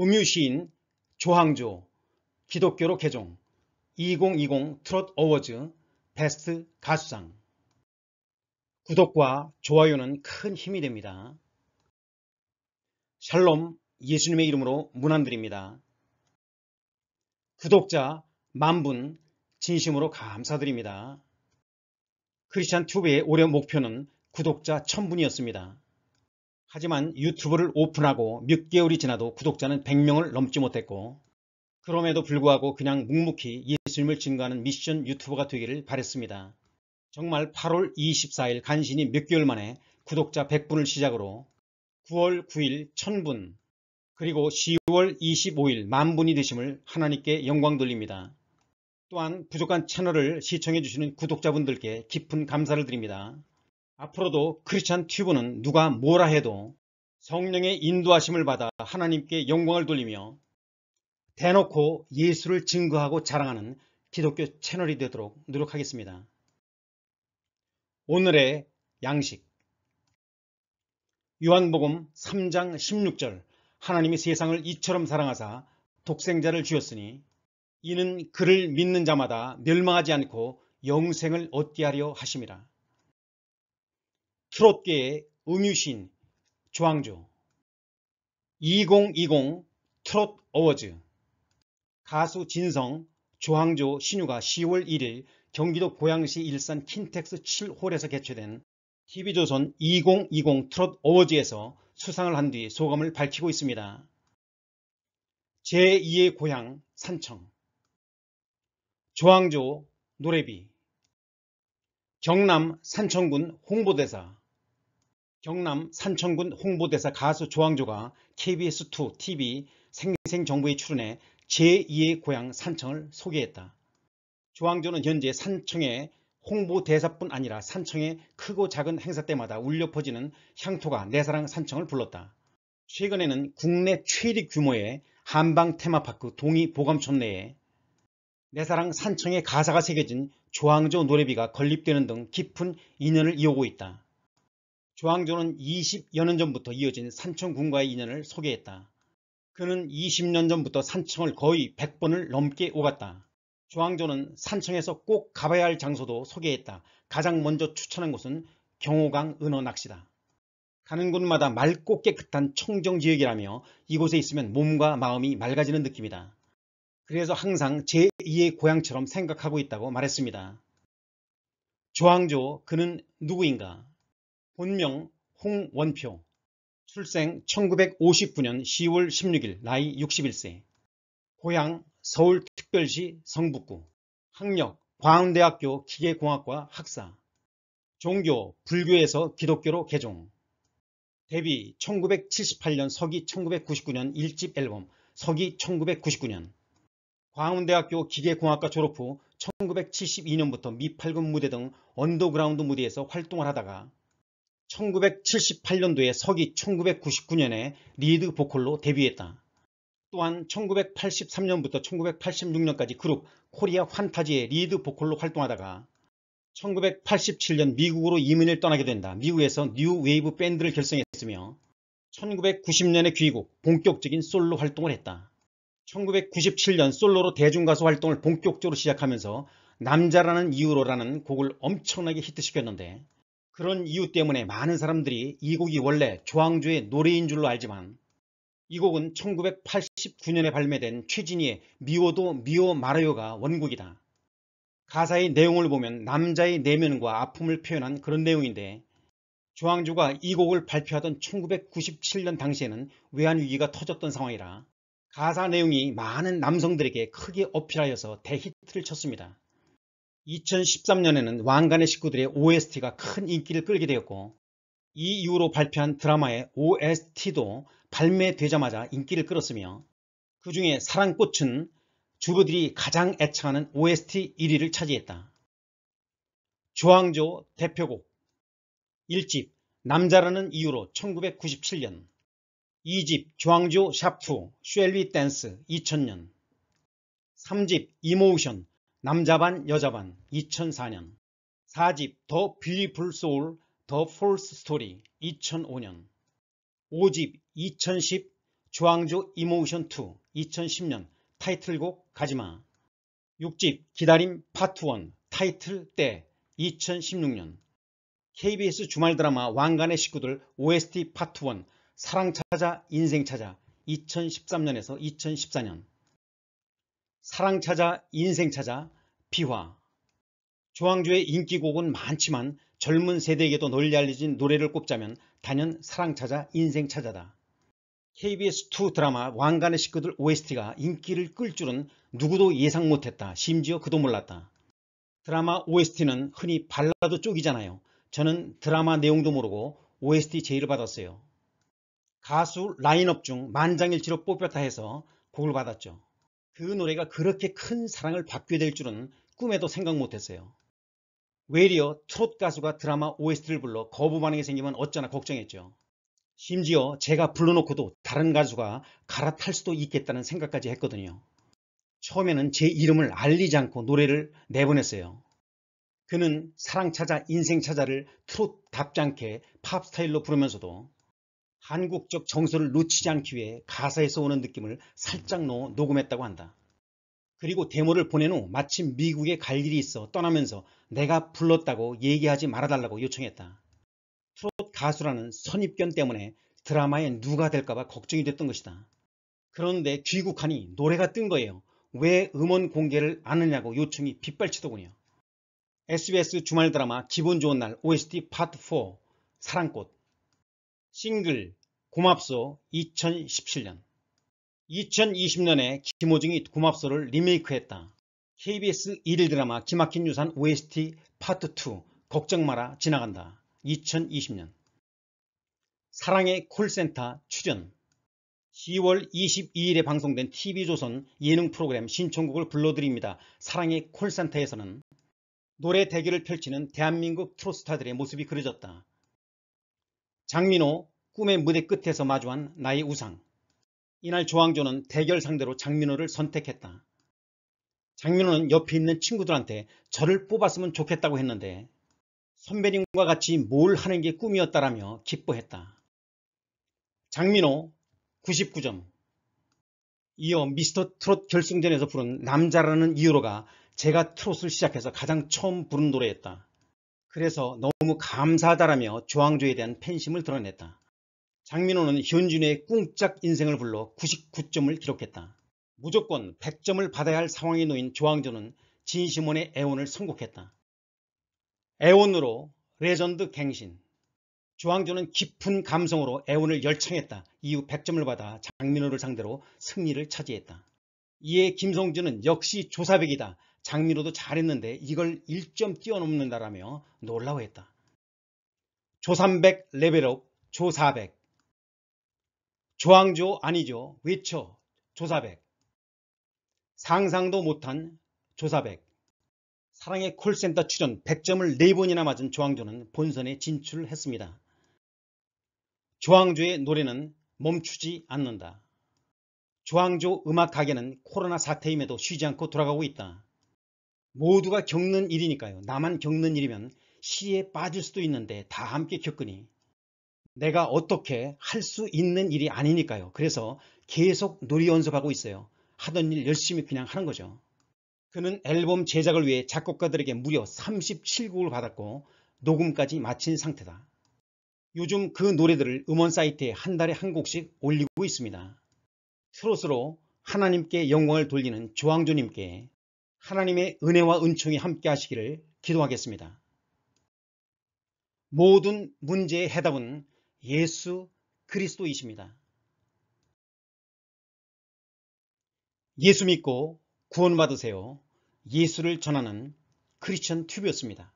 음유시인 조항조 기독교로 개종 2020 트롯 어워즈 베스트 가수상 구독과 좋아요는 큰 힘이 됩니다. 샬롬 예수님의 이름으로 문안드립니다. 구독자 만분 진심으로 감사드립니다. 크리스찬 튜브의 올해 목표는 구독자 천분이었습니다 하지만 유튜브를 오픈하고 몇 개월이 지나도 구독자는 100명을 넘지 못했고 그럼에도 불구하고 그냥 묵묵히 예수님을 증거하는 미션 유튜버가 되기를 바랬습니다. 정말 8월 24일 간신히 몇 개월 만에 구독자 100분을 시작으로 9월 9일 1000분 그리고 10월 25일 만분이 되심을 하나님께 영광 돌립니다. 또한 부족한 채널을 시청해주시는 구독자분들께 깊은 감사를 드립니다. 앞으로도 크리스찬 튜브는 누가 뭐라 해도 성령의 인도하심을 받아 하나님께 영광을 돌리며 대놓고 예수를 증거하고 자랑하는 기독교 채널이 되도록 노력하겠습니다. 오늘의 양식 요한복음 3장 16절 하나님이 세상을 이처럼 사랑하사 독생자를 주었으니 이는 그를 믿는 자마다 멸망하지 않고 영생을 얻게 하려 하심이라. 트롯계의 음유신 조항조 2020 트롯 어워즈 가수 진성 조항조 신유가 10월 1일 경기도 고양시 일산 킨텍스 7홀에서 개최된 TV조선 2020 트롯 어워즈에서 수상을 한 뒤 소감을 밝히고 있습니다. 제2의 고향 산청 조항조 노래비 경남 산청군 홍보대사 경남 산청군 홍보대사 가수 조항조가 KBS2 TV 생생정보에 출연해 제2의 고향 산청을 소개했다. 조항조는 현재 산청의 홍보대사뿐 아니라 산청의 크고 작은 행사 때마다 울려 퍼지는 향토가 내 사랑 산청을 불렀다. 최근에는 국내 최대 규모의 한방 테마파크 동이 보감촌 내에 내 사랑 산청의 가사가 새겨진 조항조 노래비가 건립되는 등 깊은 인연을 이어오고 있다. 조항조는 20여 년 전부터 이어진 산청군과의 인연을 소개했다. 그는 20년 전부터 산청을 거의 100번을 넘게 오갔다. 조항조는 산청에서 꼭 가봐야 할 장소도 소개했다. 가장 먼저 추천한 곳은 경호강 은어낚시다. 가는 곳마다 맑고 깨끗한 청정지역이라며 이곳에 있으면 몸과 마음이 맑아지는 느낌이다. 그래서 항상 제2의 고향처럼 생각하고 있다고 말했습니다. 조항조, 그는 누구인가? 본명 홍원표 출생 1959년 10월 16일 나이 61세 고향 서울특별시 성북구 학력 광운대학교 기계공학과 학사 종교 불교에서 기독교로 개종 데뷔 1978년 서기 1999년 1집 앨범 서기 1999년 광운대학교 기계공학과 졸업 후 1972년부터 미팔군 무대 등 언더그라운드 무대에서 활동을 하다가 1978년도에 서기 1999년에 리드 보컬로 데뷔했다. 또한 1983년부터 1986년까지 그룹 코리아 환타지의 리드 보컬로 활동하다가 1987년 미국으로 이민을 떠나게 된다. 미국에서 뉴 웨이브 밴드를 결성했으며 1990년에 귀국, 본격적인 솔로 활동을 했다. 1997년 솔로로 대중가수 활동을 본격적으로 시작하면서 남자라는 이유로라는 곡을 엄청나게 히트시켰는데 그런 이유 때문에 많은 사람들이 이 곡이 원래 조항조의 노래인 줄로 알지만 이 곡은 1989년에 발매된 최진희의 미워도 미워 말아요가 원곡이다. 가사의 내용을 보면 남자의 내면과 아픔을 표현한 그런 내용인데 조항조가 이 곡을 발표하던 1997년 당시에는 외환위기가 터졌던 상황이라 가사 내용이 많은 남성들에게 크게 어필하여서 대히트를 쳤습니다. 2013년에는 왕관의 식구들의 OST가 큰 인기를 끌게 되었고 이 이후로 발표한 드라마의 OST도 발매되자마자 인기를 끌었으며 그 중에 사랑꽃은 주부들이 가장 애착하는 OST 1위를 차지했다. 조항조 대표곡 1집 남자라는 이유로 1997년 2집 조항조 샵2 쉘리 댄스 2000년 3집 이모션 남자반 여자반 2004년 4집 더 뷰티풀 소울 더 폴스 스토리 2005년 5집 2010 주황조 이모션 2 2010년 타이틀곡 가지마 6집 기다림 파트 1 타이틀 때 2016년 KBS 주말 드라마 왕관의 식구들 OST 파트 1 사랑 찾아 인생 찾아 2013년에서 2014년 사랑 찾아 인생 찾아 비화 조항조의 인기곡은 많지만 젊은 세대에게도 널리 알려진 노래를 꼽자면 단연 사랑 찾아 인생 찾아다. KBS2 드라마 왕관의 식구들 OST가 인기를 끌 줄은 누구도 예상 못했다. 심지어 그도 몰랐다. 드라마 OST는 흔히 발라드 쪽이잖아요. 저는 드라마 내용도 모르고 OST 제의를 받았어요. 가수 라인업 중 만장일치로 뽑혔다 해서 곡을 받았죠. 그 노래가 그렇게 큰 사랑을 받게 될 줄은 꿈에도 생각 못했어요. 외리어 트롯 가수가 드라마 OST를 불러 거부 반응이 생기면 어쩌나 걱정했죠. 심지어 제가 불러놓고도 다른 가수가 갈아탈 수도 있겠다는 생각까지 했거든요. 처음에는 제 이름을 알리지 않고 노래를 내보냈어요. 그는 사랑 찾아 인생 찾아를 트롯 답지 않게 팝 스타일로 부르면서도 한국적 정서를 놓치지 않기 위해 가사에서 오는 느낌을 살짝 넣어 녹음했다고 한다. 그리고 데모를 보낸 후 마침 미국에 갈 일이 있어 떠나면서 내가 불렀다고 얘기하지 말아달라고 요청했다. 트롯 가수라는 선입견 때문에 드라마에 누가 될까봐 걱정이 됐던 것이다. 그런데 귀국하니 노래가 뜬 거예요. 왜 음원 공개를 안 하냐고 요청이 빗발치더군요. SBS 주말 드라마 기분 좋은 날 OST 파트 4 사랑꽃 싱글 고맙소 2017년 2020년에 김호중이 고맙소를 리메이크했다. KBS 1일 드라마 기막힌 유산 OST 파트 2 걱정 마라 지나간다. 2020년 사랑의 콜센터 출연 10월 22일에 방송된 TV조선 예능 프로그램 신청곡을 불러드립니다. 사랑의 콜센터에서는 노래 대결을 펼치는 대한민국 트로스타들의 모습이 그려졌다. 장민호 꿈의 무대 끝에서 마주한 나의 우상 이날 조항조는 대결 상대로 장민호를 선택했다. 장민호는 옆에 있는 친구들한테 저를 뽑았으면 좋겠다고 했는데 선배님과 같이 뭘 하는 게 꿈이었다라며 기뻐했다. 장민호 99점 이어 미스터 트롯 결승전에서 부른 남자라는 이유로가 제가 트롯을 시작해서 가장 처음 부른 노래였다. 그래서 너무 감사하다라며 조항조에 대한 팬심을 드러냈다. 장민호는 현준의 꿍짝 인생을 불러 99점을 기록했다. 무조건 100점을 받아야 할 상황에 놓인 조항조는 진심원의 애원을 선곡했다. 애원으로 레전드 갱신 조항조는 깊은 감성으로 애원을 열창했다. 이후 100점을 받아 장민호를 상대로 승리를 차지했다. 이에 김성준은 역시 조사백이다. 장미로도 잘했는데 이걸 1점 뛰어넘는다라며 놀라워했다. 조300 레벨업, 조400 조항조 아니죠. 외쳐 조400 상상도 못한 조400 사랑의 콜센터 출연 100점을 4번이나 맞은 조항조는 본선에 진출했습니다. 조항조의 노래는 멈추지 않는다. 조항조 음악 가게는 코로나 사태임에도 쉬지 않고 돌아가고 있다. 모두가 겪는 일이니까요. 나만 겪는 일이면 시에 빠질 수도 있는데 다 함께 겪으니 내가 어떻게 할 수 있는 일이 아니니까요. 그래서 계속 놀이 연습하고 있어요. 하던 일 열심히 그냥 하는 거죠. 그는 앨범 제작을 위해 작곡가들에게 무려 37곡을 받았고 녹음까지 마친 상태다. 요즘 그 노래들을 음원 사이트에 한 달에 한 곡씩 올리고 있습니다. 트로으로 하나님께 영광을 돌리는 조항조님께 하나님의 은혜와 은총이 함께 하시기를 기도하겠습니다. 모든 문제의 해답은 예수 그리스도이십니다. 예수 믿고 구원받으세요. 예수를 전하는 크리스천 튜브였습니다.